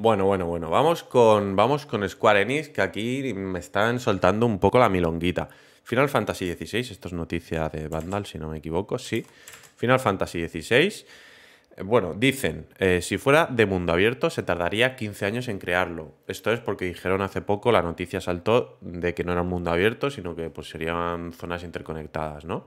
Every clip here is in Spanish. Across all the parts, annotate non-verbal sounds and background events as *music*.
Bueno, bueno, bueno. Vamos con, vamos con Square Enix, que aquí me están soltando un poco la milonguita. Final Fantasy XVI, esto es noticia de Vandal, si no me equivoco, sí. Final Fantasy XVI. Eh, bueno, dicen, eh, si fuera de mundo abierto, se tardaría 15 años en crearlo. Esto es porque dijeron hace poco, la noticia saltó de que no era un mundo abierto, sino que pues, serían zonas interconectadas, ¿no?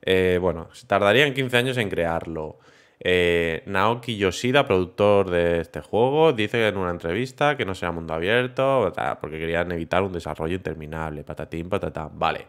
Eh, bueno, se tardarían 15 años en crearlo. Eh, Naoki Yoshida, productor de este juego, dice en una entrevista que no sea mundo abierto, porque querían evitar un desarrollo interminable, patatín, patatán. Vale.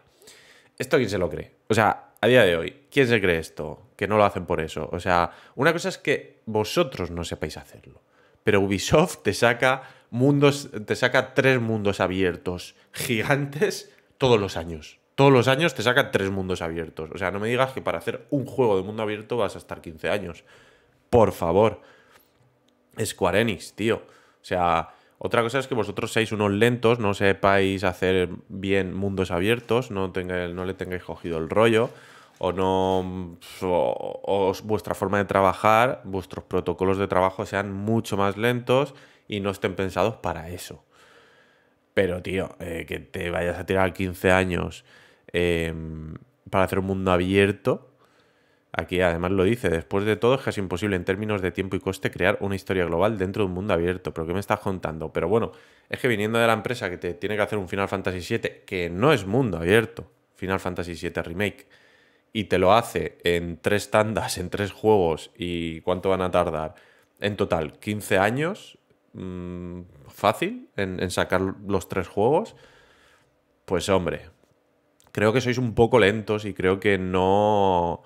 ¿Esto quién se lo cree? O sea, a día de hoy, ¿quién se cree esto? Que no lo hacen por eso. O sea, una cosa es que vosotros no sepáis hacerlo, pero Ubisoft te saca mundos, te saca tres mundos abiertos gigantes todos los años todos los años te saca tres mundos abiertos. O sea, no me digas que para hacer un juego de mundo abierto vas a estar 15 años. Por favor. Square Enix, tío. O sea, otra cosa es que vosotros seáis unos lentos, no sepáis hacer bien mundos abiertos, no, le tengáis cogido el rollo, o no. vuestra forma de trabajar, vuestros protocolos de trabajo sean mucho más lentos y no estén pensados para eso. Pero, tío, eh, que te vayas a tirar 15 años Em, para hacer un mundo abierto. Aquí además lo dice, después de todo es casi imposible en términos de tiempo y coste crear una historia global dentro de un mundo abierto. ¿Pero qué me estás contando? Pero bueno, es que viniendo de la empresa que te tiene que hacer un Final Fantasy VII, que no es mundo abierto, Final Fantasy VII Remake, y te lo hace en tres tandas, *laughs* en tres juegos, y cuánto van a tardar, en total 15 años, mm, fácil, en sacar los tres juegos, pues hombre, creo que sois un poco lentos y creo que no.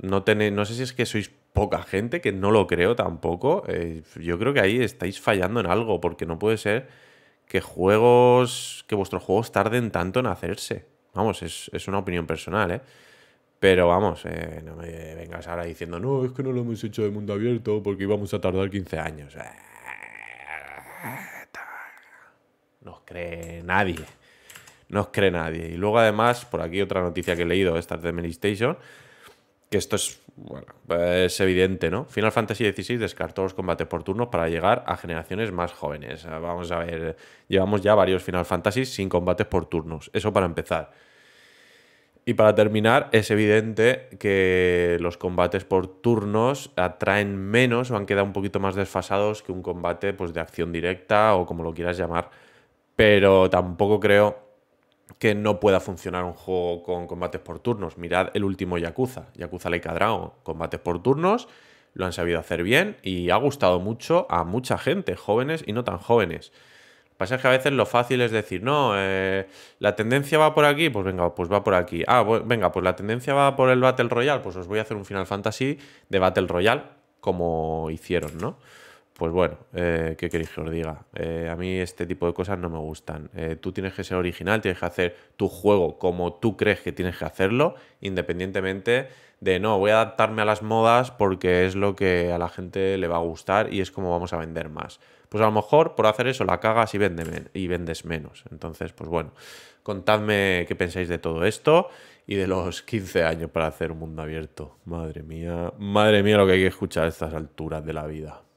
No, no sé si es que sois poca gente, que no lo creo tampoco. Eh, yo creo que ahí estáis fallando en algo, porque no puede ser que juegos. que vuestros juegos tarden tanto en hacerse. Vamos, es, una opinión personal, ¿eh? Pero vamos, eh, no me vengas ahora diciendo, no, es que no lo hemos hecho de mundo abierto porque íbamos a tardar 15 años. Eh, os cree nadie no os cree nadie. Y luego además, por aquí otra noticia que he leído, esta de station que esto es, bueno, es evidente, ¿no? Final Fantasy XVI descartó los combates por turnos para llegar a generaciones más jóvenes. Ah, vamos a ver, llevamos ya varios Final Fantasy sin combates por turnos, eso para empezar. Y para terminar, es evidente que los combates por turnos atraen menos o han quedado un poquito más desfasados que un combate pues, de acción directa o como lo quieras llamar. Pero tampoco creo que no pueda funcionar un juego con combates por turnos. Mirad el último Yakuza, Yakuza Leica Dragon, combates por turnos, lo han sabido hacer bien y ha gustado mucho a mucha gente, jóvenes y no tan jóvenes. Lo que pasa es que a veces lo fácil es decir, no, eh, la tendencia va por aquí, pues venga, pues va por aquí. Ah, venga, pues la tendencia va por el Battle Royale, pues os voy a hacer un Final Fantasy de Battle Royale, como hicieron, ¿no? Pues bueno, eh, ¿qué queréis que os diga? Eh, a mí este tipo de cosas no me gustan. Eh, tú tienes que ser original, tienes que hacer tu juego como tú crees que tienes que hacerlo, independientemente de no, voy a adaptarme a las modas porque es lo que a la gente le va a gustar y es como vamos a vender más. Pues a lo mejor por hacer eso la cagas y, y vendes menos. Entonces, pues bueno, contadme qué pensáis de todo esto y de los 15 años para hacer un mundo abierto. Madre mía, madre mía lo que hay que escuchar a estas alturas de la vida.